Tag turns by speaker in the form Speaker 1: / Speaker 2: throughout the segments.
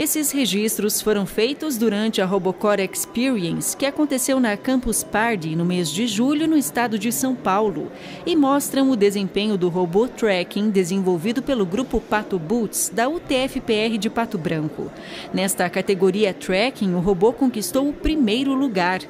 Speaker 1: Esses registros foram feitos durante a Robocore Experience, que aconteceu na Campus Party no mês de julho no estado de São Paulo, e mostram o desempenho do robô tracking desenvolvido pelo grupo Pato Boots da UTFPR de Pato Branco. Nesta categoria tracking, o robô conquistou o primeiro lugar.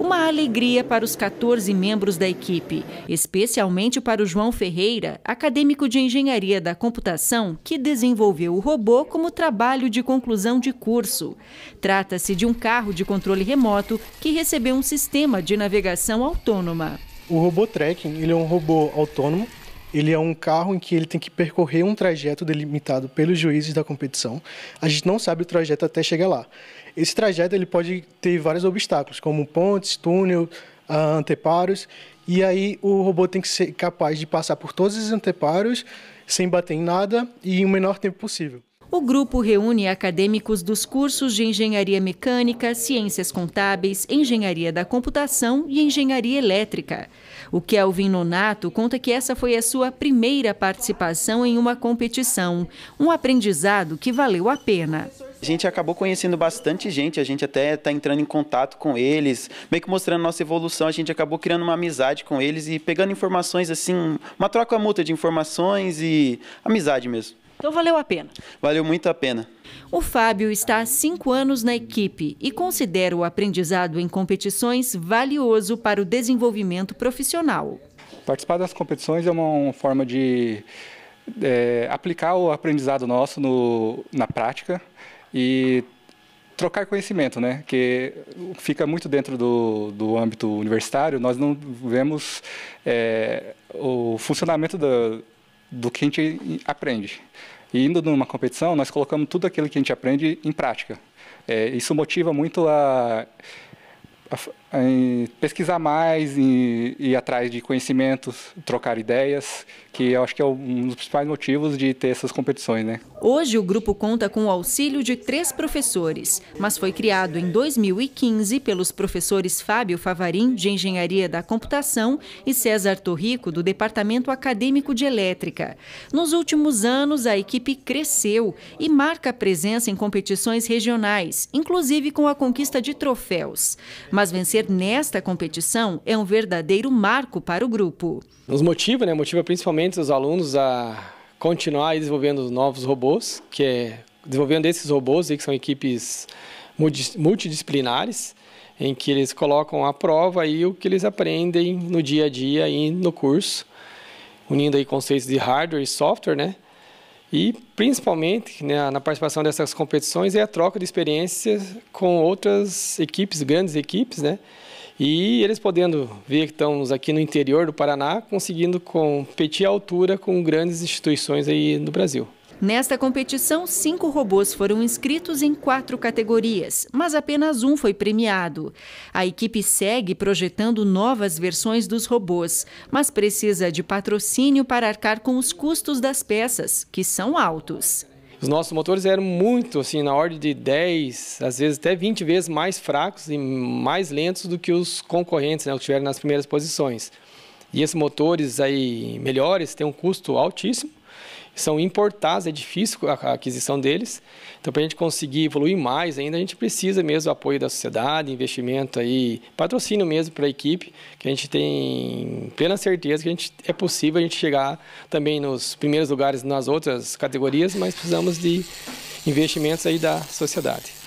Speaker 1: Uma alegria para os 14 membros da equipe, especialmente para o João Ferreira, acadêmico de engenharia da computação, que desenvolveu o robô como trabalho de conclusão conclusão de curso. Trata-se de um carro de controle remoto que recebeu um sistema de navegação autônoma.
Speaker 2: O robô trekking ele é um robô autônomo. Ele é um carro em que ele tem que percorrer um trajeto delimitado pelos juízes da competição. A gente não sabe o trajeto até chegar lá. Esse trajeto ele pode ter vários obstáculos, como pontes, túnel, ah, anteparos. E aí o robô tem que ser capaz de passar por todos esses anteparos sem bater em nada e em o menor tempo possível.
Speaker 1: O grupo reúne acadêmicos dos cursos de Engenharia Mecânica, Ciências Contábeis, Engenharia da Computação e Engenharia Elétrica. O Kelvin Nonato conta que essa foi a sua primeira participação em uma competição, um aprendizado que valeu a pena. A gente acabou conhecendo bastante gente, a gente até está entrando em contato com eles, meio que mostrando nossa evolução, a gente acabou criando uma amizade com eles e pegando informações assim, uma troca mútua de informações e amizade mesmo. Então valeu a pena. Valeu muito a pena. O Fábio está há cinco anos na equipe e considera o aprendizado em competições valioso para o desenvolvimento profissional.
Speaker 3: Participar das competições é uma forma de é, aplicar o aprendizado nosso no, na prática e trocar conhecimento, né? Que fica muito dentro do, do âmbito universitário. Nós não vemos é, o funcionamento da do que a gente aprende. E indo numa competição, nós colocamos tudo aquilo que a gente aprende em prática. É, isso motiva muito a, a, pesquisar mais e ir atrás de conhecimentos, trocar ideias, que eu acho que é um dos principais motivos de ter essas competições, né?
Speaker 1: Hoje o grupo conta com o auxílio de três professores, mas foi criado em 2015 pelos professores Fábio Favarin de Engenharia da Computação e César Torrico do Departamento Acadêmico de Elétrica. Nos últimos anos a equipe cresceu e marca presença em competições regionais, inclusive com a conquista de troféus. Mas vencer vencer nesta competição é um verdadeiro marco para o grupo.
Speaker 2: Nos motiva, né? Motiva principalmente os alunos a continuar desenvolvendo novos robôs, que é desenvolvendo esses robôs, que são equipes multidisciplinares, em que eles colocam à prova e o que eles aprendem no dia a dia e no curso, unindo aí conceitos de hardware e software, né? E, principalmente, né, na participação dessas competições é a troca de experiências com outras equipes, grandes equipes, né? E eles podendo ver que estamos aqui no interior do Paraná, conseguindo competir à altura com grandes instituições aí no Brasil.
Speaker 1: Nesta competição, cinco robôs foram inscritos em quatro categorias, mas apenas um foi premiado. A equipe segue projetando novas versões dos robôs, mas precisa de patrocínio para arcar com os custos das peças, que são altos.
Speaker 2: Os nossos motores eram muito, assim, na ordem de 10, às vezes até 20 vezes mais fracos e mais lentos do que os concorrentes, né, que tiveram nas primeiras posições. E esses motores aí melhores têm um custo altíssimo são importados, é difícil a aquisição deles. Então, para a gente conseguir evoluir mais ainda, a gente precisa mesmo do apoio da sociedade, investimento aí, patrocínio mesmo para a equipe, que a gente tem plena certeza que a gente, é possível a gente chegar também nos primeiros lugares nas outras categorias, mas precisamos de investimentos aí da sociedade.